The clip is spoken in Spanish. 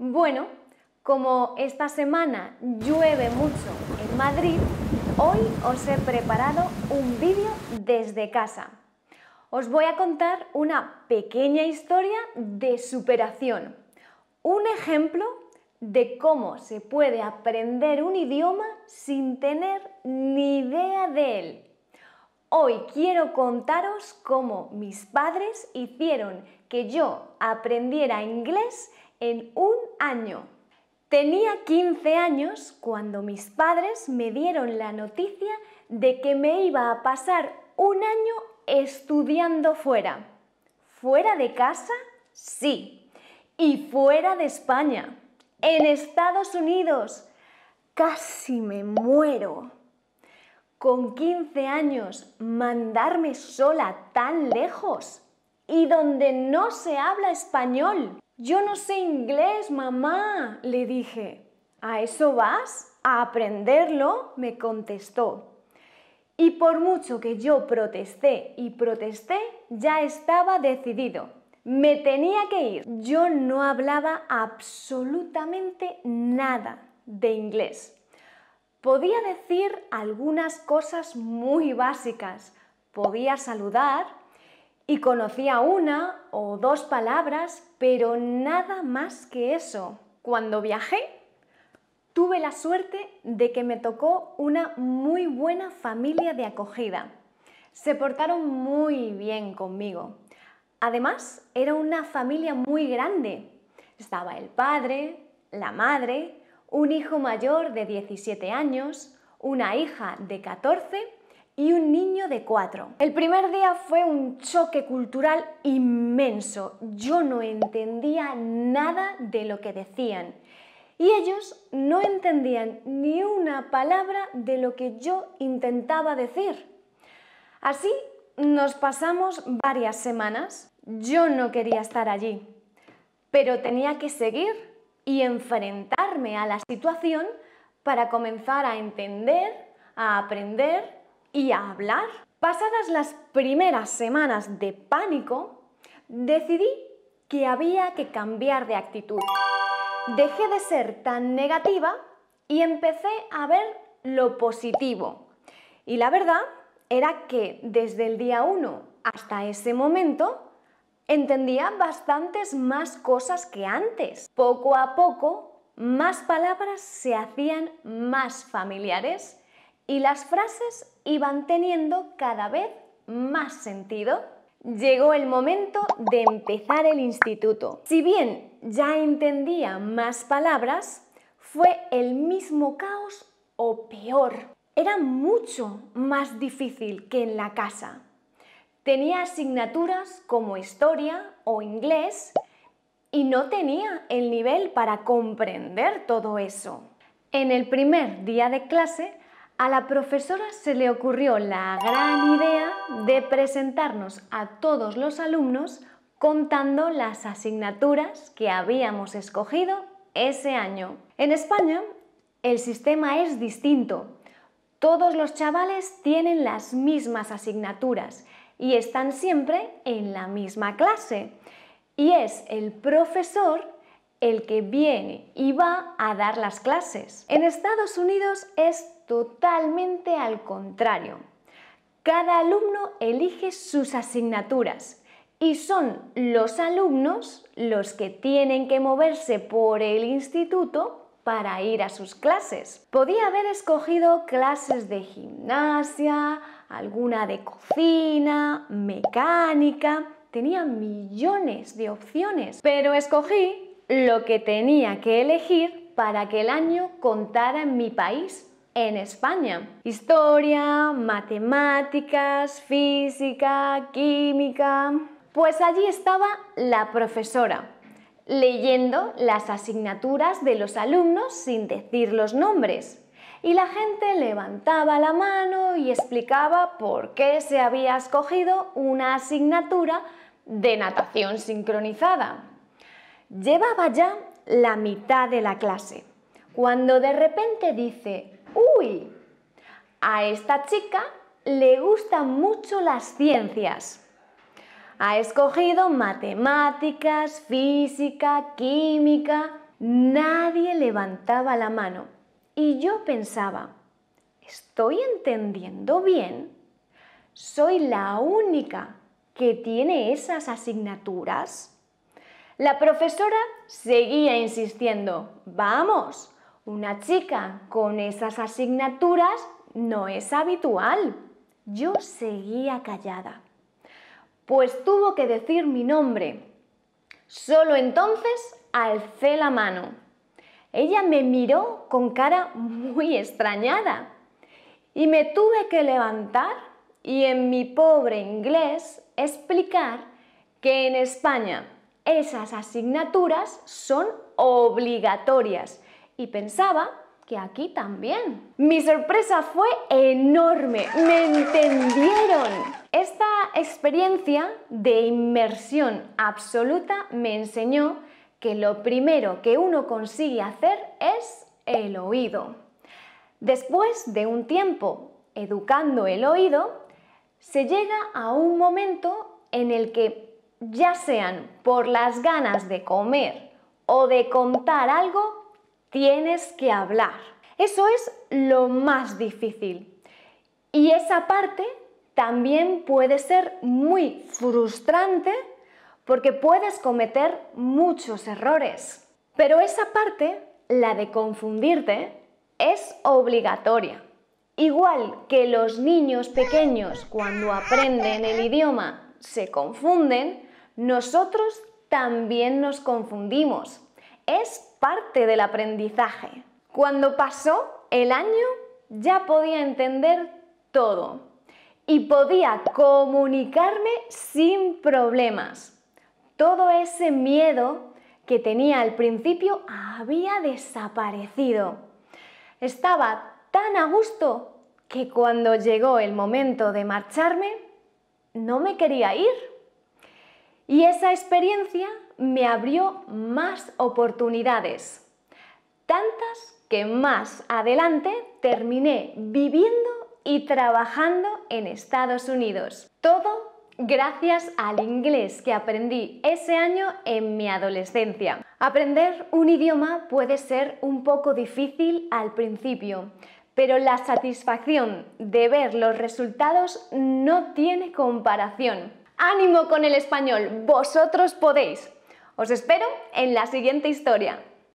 Bueno, como esta semana llueve mucho en Madrid, hoy os he preparado un vídeo desde casa. Os voy a contar una pequeña historia de superación, un ejemplo de cómo se puede aprender un idioma sin tener ni idea de él. Hoy quiero contaros cómo mis padres hicieron que yo aprendiera inglés en un año. Tenía 15 años cuando mis padres me dieron la noticia de que me iba a pasar un año estudiando fuera. ¿Fuera de casa? Sí. Y fuera de España. En Estados Unidos. Casi me muero. Con 15 años, mandarme sola tan lejos y donde no se habla español. Yo no sé inglés, mamá, le dije. ¿A eso vas? ¿A aprenderlo? me contestó. Y por mucho que yo protesté y protesté, ya estaba decidido. Me tenía que ir. Yo no hablaba absolutamente nada de inglés. Podía decir algunas cosas muy básicas. Podía saludar, y conocía una o dos palabras, pero nada más que eso. Cuando viajé, tuve la suerte de que me tocó una muy buena familia de acogida. Se portaron muy bien conmigo. Además, era una familia muy grande. Estaba el padre, la madre, un hijo mayor de 17 años, una hija de 14 y un niño de cuatro. El primer día fue un choque cultural inmenso. Yo no entendía nada de lo que decían. Y ellos no entendían ni una palabra de lo que yo intentaba decir. Así nos pasamos varias semanas. Yo no quería estar allí, pero tenía que seguir y enfrentarme a la situación para comenzar a entender, a aprender y a hablar, pasadas las primeras semanas de pánico, decidí que había que cambiar de actitud. Dejé de ser tan negativa y empecé a ver lo positivo. Y la verdad era que desde el día 1 hasta ese momento entendía bastantes más cosas que antes. Poco a poco, más palabras se hacían más familiares y las frases iban teniendo cada vez más sentido. Llegó el momento de empezar el instituto. Si bien ya entendía más palabras, fue el mismo caos o peor. Era mucho más difícil que en la casa. Tenía asignaturas como historia o inglés y no tenía el nivel para comprender todo eso. En el primer día de clase a la profesora se le ocurrió la gran idea de presentarnos a todos los alumnos contando las asignaturas que habíamos escogido ese año. En España, el sistema es distinto. Todos los chavales tienen las mismas asignaturas y están siempre en la misma clase. Y es el profesor el que viene y va a dar las clases. En Estados Unidos es totalmente al contrario. Cada alumno elige sus asignaturas y son los alumnos los que tienen que moverse por el instituto para ir a sus clases. Podía haber escogido clases de gimnasia, alguna de cocina, mecánica, tenía millones de opciones, pero escogí lo que tenía que elegir para que el año contara en mi país en España. Historia, matemáticas, física, química. Pues allí estaba la profesora, leyendo las asignaturas de los alumnos sin decir los nombres. Y la gente levantaba la mano y explicaba por qué se había escogido una asignatura de natación sincronizada. Llevaba ya la mitad de la clase, cuando de repente dice, uy, a esta chica le gustan mucho las ciencias. Ha escogido matemáticas, física, química. Nadie levantaba la mano. Y yo pensaba, ¿estoy entendiendo bien? ¿Soy la única que tiene esas asignaturas? La profesora seguía insistiendo, vamos, una chica con esas asignaturas no es habitual. Yo seguía callada. Pues tuvo que decir mi nombre. Solo entonces alcé la mano. Ella me miró con cara muy extrañada y me tuve que levantar y en mi pobre inglés explicar que en España esas asignaturas son obligatorias y pensaba que aquí también. Mi sorpresa fue enorme, me entendieron. Esta experiencia de inmersión absoluta me enseñó que lo primero que uno consigue hacer es el oído. Después de un tiempo educando el oído, se llega a un momento en el que ya sean por las ganas de comer o de contar algo, tienes que hablar. Eso es lo más difícil. Y esa parte también puede ser muy frustrante porque puedes cometer muchos errores. Pero esa parte, la de confundirte, es obligatoria. Igual que los niños pequeños cuando aprenden el idioma se confunden, nosotros también nos confundimos. Es parte del aprendizaje. Cuando pasó el año ya podía entender todo y podía comunicarme sin problemas. Todo ese miedo que tenía al principio había desaparecido. Estaba tan a gusto que cuando llegó el momento de marcharme, no me quería ir. Y esa experiencia me abrió más oportunidades. Tantas que más adelante terminé viviendo y trabajando en Estados Unidos. Todo gracias al inglés que aprendí ese año en mi adolescencia. Aprender un idioma puede ser un poco difícil al principio, pero la satisfacción de ver los resultados no tiene comparación. ¡Ánimo con el español! ¡Vosotros podéis! Os espero en la siguiente historia.